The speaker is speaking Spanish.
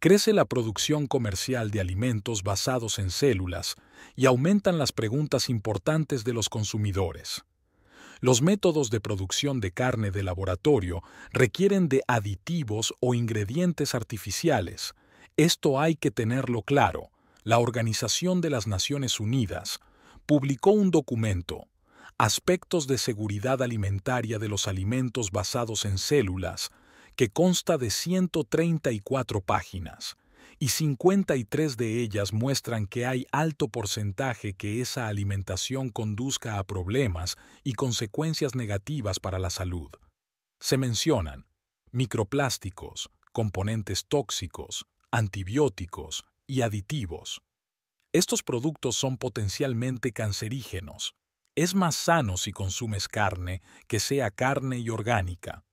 crece la producción comercial de alimentos basados en células y aumentan las preguntas importantes de los consumidores. Los métodos de producción de carne de laboratorio requieren de aditivos o ingredientes artificiales. Esto hay que tenerlo claro. La Organización de las Naciones Unidas publicó un documento, Aspectos de Seguridad Alimentaria de los Alimentos Basados en Células, que consta de 134 páginas, y 53 de ellas muestran que hay alto porcentaje que esa alimentación conduzca a problemas y consecuencias negativas para la salud. Se mencionan microplásticos, componentes tóxicos, antibióticos y aditivos. Estos productos son potencialmente cancerígenos. Es más sano si consumes carne, que sea carne y orgánica,